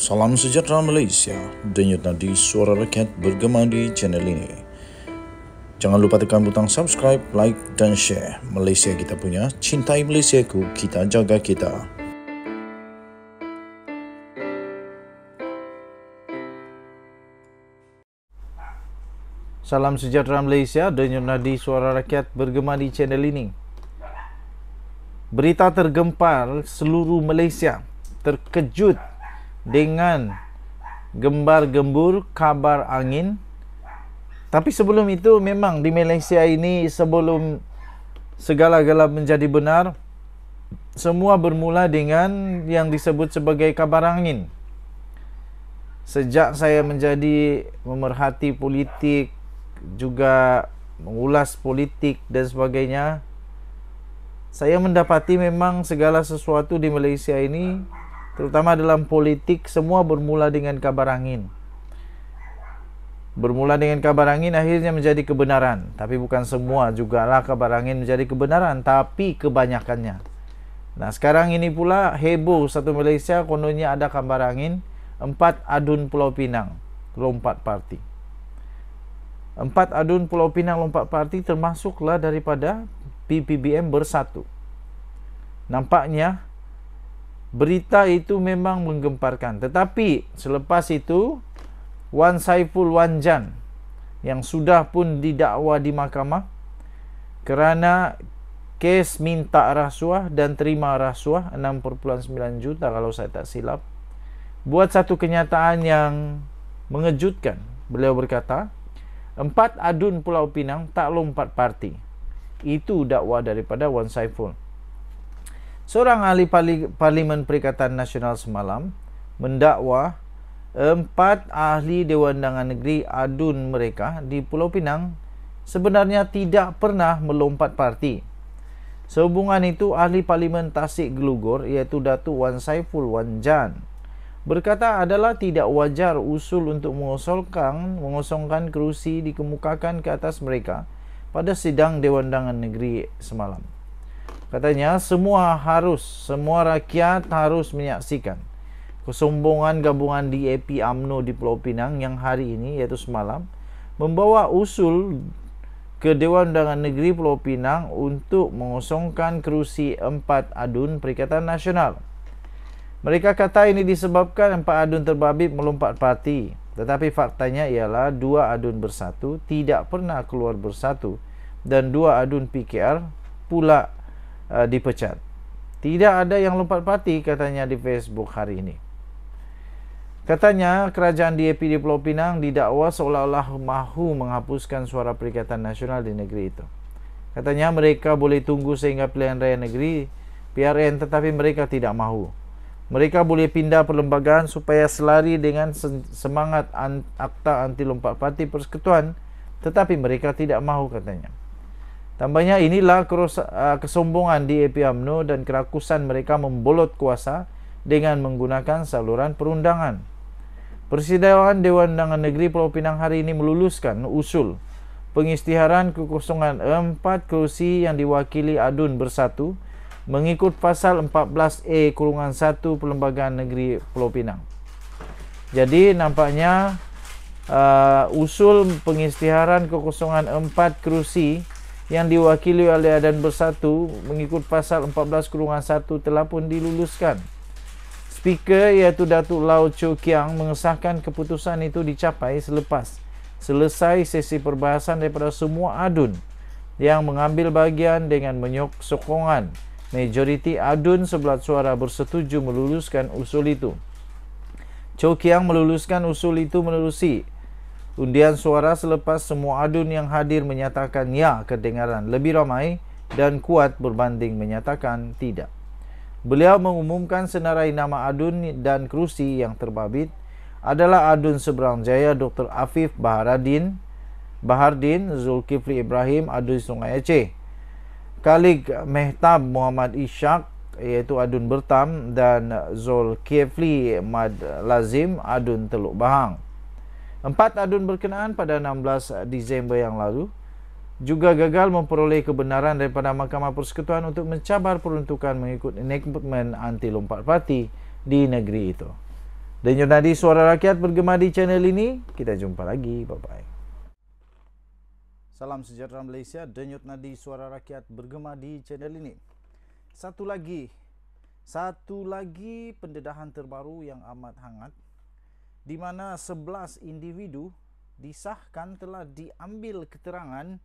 Salam sejahtera Malaysia. Denyut nadi suara rakyat bergema di channel ini. Jangan lupa tekan butang subscribe, like dan share. Malaysia kita punya, cintai Malaysia ku, kita jaga kita. Salam sejahtera Malaysia. Denyut nadi suara rakyat bergema di channel ini. Berita tergempal seluruh Malaysia terkejut dengan gembar-gembur kabar angin. Tapi sebelum itu memang di Malaysia ini sebelum segala-gala menjadi benar, semua bermula dengan yang disebut sebagai kabar angin. Sejak saya menjadi memerhati politik, juga mengulas politik dan sebagainya, saya mendapati memang segala sesuatu di Malaysia ini terutama dalam politik semua bermula dengan kabar angin bermula dengan kabar angin akhirnya menjadi kebenaran tapi bukan semua juga lah kabar angin menjadi kebenaran tapi kebanyakannya nah sekarang ini pula heboh satu Malaysia kononnya ada kabar angin empat adun Pulau Pinang lompat parti empat adun Pulau Pinang lompat parti termasuklah daripada PPBM bersatu nampaknya berita itu memang menggemparkan. Tetapi selepas itu, Wan Saiful Wan Jan yang sudah pun didakwa di mahkamah kerana kes minta rasuah dan terima rasuah 6.9 juta kalau saya tak silap buat satu kenyataan yang mengejutkan beliau berkata empat adun Pulau Pinang tak lompat parti itu dakwa daripada Wan Saiful Seorang ahli Parlimen Perikatan Nasional semalam mendakwa empat ahli Dewan Undangan Negeri adun mereka di Pulau Pinang sebenarnya tidak pernah melompat parti. Sehubungan itu, ahli Parlimen Tasik Gelugor iaitu Datuk Wan Saiful Wan Jan berkata adalah tidak wajar usul untuk mengosongkan, mengosongkan kerusi dikemukakan ke atas mereka pada sidang Dewan Undangan Negeri semalam. Katanya semua harus, semua rakyat harus menyaksikan kesombongan gabungan DAP AMNO di Pulau Pinang yang hari ini iaitu semalam membawa usul ke Dewan Undangan Negeri Pulau Pinang untuk mengosongkan kerusi 4 adun Perikatan Nasional. Mereka kata ini disebabkan 4 adun terbabit melompat parti. Tetapi faktanya ialah 2 adun bersatu tidak pernah keluar bersatu dan 2 adun PKR pula uh, dipecat. Tidak ada yang lompat parti katanya di Facebook hari ini. Katanya kerajaan DAP di Pulau Pinang didakwa seolah-olah mahu menghapuskan suara Perikatan Nasional di negeri itu. Katanya mereka boleh tunggu sehingga pilihan raya negeri PRN tetapi mereka tidak mahu. Mereka boleh pindah perlembagaan supaya selari dengan semangat akta anti lompat parti persekutuan tetapi mereka tidak mahu katanya. Tambahnya inilah kesombongan di AP UMNO dan kerakusan mereka membolot kuasa dengan menggunakan saluran perundangan. Persidangan Dewan Undangan Negeri Pulau Pinang hari ini meluluskan usul pengistiharan kekosongan empat kerusi yang diwakili adun bersatu mengikut pasal 14A kurungan 1 Perlembagaan Negeri Pulau Pinang. Jadi nampaknya uh, usul pengistiharan kekosongan empat kerusi yang diwakili oleh Adan Bersatu mengikut pasal 14 kurungan 1 telah pun diluluskan. Speaker iaitu Datuk Lau Cho Kiang mengesahkan keputusan itu dicapai selepas selesai sesi perbahasan daripada semua adun yang mengambil bagian dengan menyok sokongan majoriti adun sebelah suara bersetuju meluluskan usul itu. Cho Kiang meluluskan usul itu melalui Undian suara selepas semua adun yang hadir menyatakan ya kedengaran lebih ramai dan kuat berbanding menyatakan tidak. Beliau mengumumkan senarai nama adun dan kerusi yang terbabit adalah adun seberang jaya Dr. Afif Baharadin, Bahardin Zulkifli Ibrahim adun Sungai Aceh. Kalig Mehtab Muhammad Ishak iaitu adun Bertam dan Zulkifli Mad Lazim adun Teluk Bahang. Empat adun berkenaan pada 16 Disember yang lalu juga gagal memperoleh kebenaran daripada Mahkamah Persekutuan untuk mencabar peruntukan mengikut enactment anti lompat parti di negeri itu. Dan Yunadi Suara Rakyat bergema di channel ini. Kita jumpa lagi. Bye-bye. Salam sejahtera Malaysia. Denyut Nadi Suara Rakyat bergema di channel ini. Satu lagi. Satu lagi pendedahan terbaru yang amat hangat di mana 11 individu disahkan telah diambil keterangan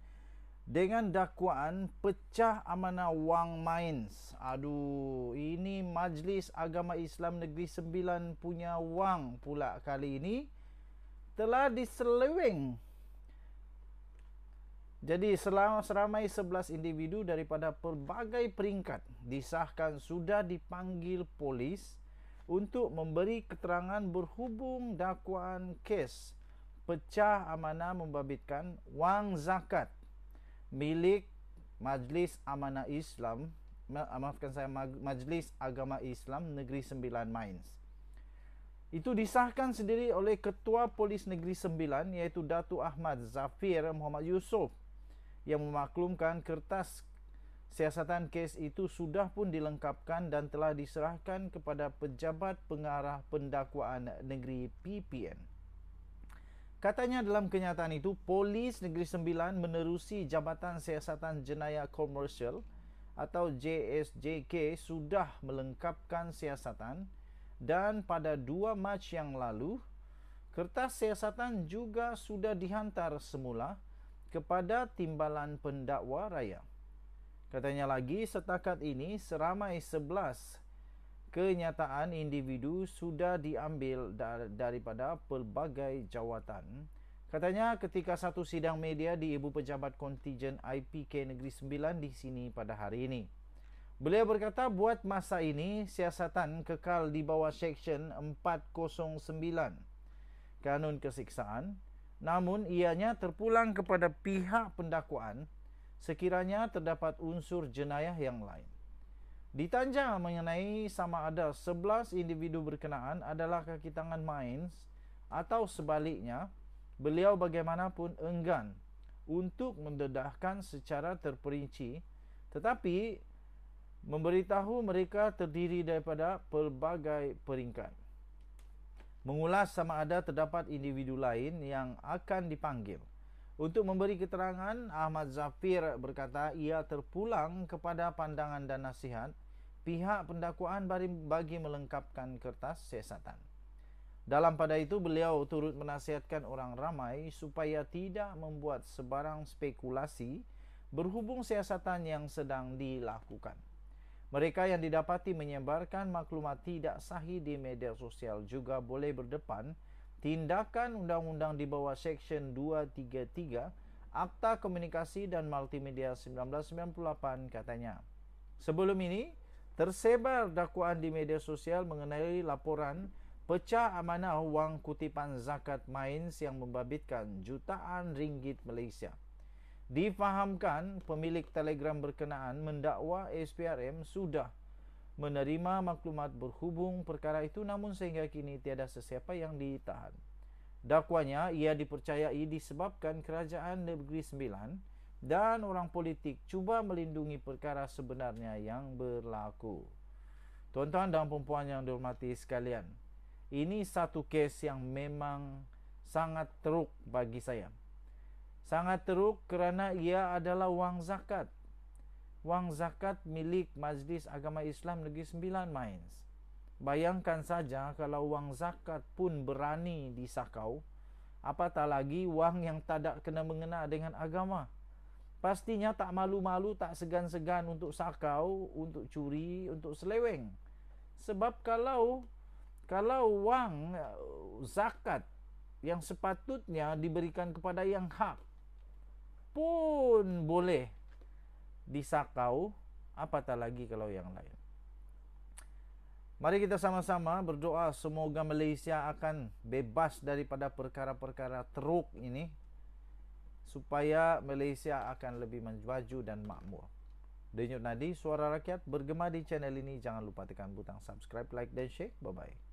dengan dakwaan pecah amanah wang main. Aduh, ini Majlis Agama Islam Negeri Sembilan punya wang pula kali ini telah diseleweng. Jadi selama seramai 11 individu daripada pelbagai peringkat disahkan sudah dipanggil polis untuk memberi keterangan berhubung dakwaan kes pecah amanah membabitkan wang zakat milik Majlis Amanah Islam ah, maafkan saya Majlis Agama Islam Negeri Sembilan Mines itu disahkan sendiri oleh Ketua Polis Negeri Sembilan iaitu Datuk Ahmad Zafir Muhammad Yusof yang memaklumkan kertas Siasatan kes itu sudah pun dilengkapkan dan telah diserahkan kepada Pejabat Pengarah Pendakwaan Negeri PPN. Katanya dalam kenyataan itu, Polis Negeri Sembilan menerusi Jabatan Siasatan Jenayah Komersial atau JSJK sudah melengkapkan siasatan dan pada 2 Mac yang lalu, kertas siasatan juga sudah dihantar semula kepada Timbalan Pendakwa Raya. Katanya lagi, setakat ini seramai 11 kenyataan individu sudah diambil daripada pelbagai jawatan. Katanya ketika satu sidang media di Ibu Pejabat Kontijen IPK Negeri Sembilan di sini pada hari ini. Beliau berkata buat masa ini siasatan kekal di bawah Seksyen 409 Kanun Kesiksaan namun ianya terpulang kepada pihak pendakwaan sekiranya terdapat unsur jenayah yang lain. Ditanya mengenai sama ada 11 individu berkenaan adalah kaki tangan main, atau sebaliknya, beliau bagaimanapun enggan untuk mendedahkan secara terperinci tetapi memberitahu mereka terdiri daripada pelbagai peringkat. Mengulas sama ada terdapat individu lain yang akan dipanggil. Untuk memberi keterangan, Ahmad Zafir berkata ia terpulang kepada pandangan dan nasihat pihak pendakwaan bagi melengkapkan kertas siasatan. Dalam pada itu, beliau turut menasihatkan orang ramai supaya tidak membuat sebarang spekulasi berhubung siasatan yang sedang dilakukan. Mereka yang didapati menyebarkan maklumat tidak sahih di media sosial juga boleh berdepan tindakan undang-undang di bawah Seksyen 233 Akta Komunikasi dan Multimedia 1998 katanya. Sebelum ini, tersebar dakwaan di media sosial mengenai laporan pecah amanah wang kutipan zakat mains yang membabitkan jutaan ringgit Malaysia. Difahamkan pemilik telegram berkenaan mendakwa SPRM sudah menerima maklumat berhubung perkara itu namun sehingga kini tiada sesiapa yang ditahan. Dakwanya ia dipercayai disebabkan kerajaan negeri sembilan dan orang politik cuba melindungi perkara sebenarnya yang berlaku. Tuan-tuan dan perempuan yang dihormati sekalian, ini satu kes yang memang sangat teruk bagi saya. Sangat teruk kerana ia adalah wang zakat wang zakat milik Majlis Agama Islam Negeri Sembilan Mainz. Bayangkan saja kalau wang zakat pun berani disakau, apatah lagi wang yang tak ada kena mengena dengan agama. Pastinya tak malu-malu, tak segan-segan untuk sakau, untuk curi, untuk seleweng. Sebab kalau kalau wang eh, zakat yang sepatutnya diberikan kepada yang hak pun boleh disakau, apatah lagi kalau yang lain. Mari kita sama-sama berdoa semoga Malaysia akan bebas daripada perkara-perkara teruk ini supaya Malaysia akan lebih maju dan makmur. Denyut Nadi, Suara Rakyat bergema di channel ini. Jangan lupa tekan butang subscribe, like dan share. Bye-bye.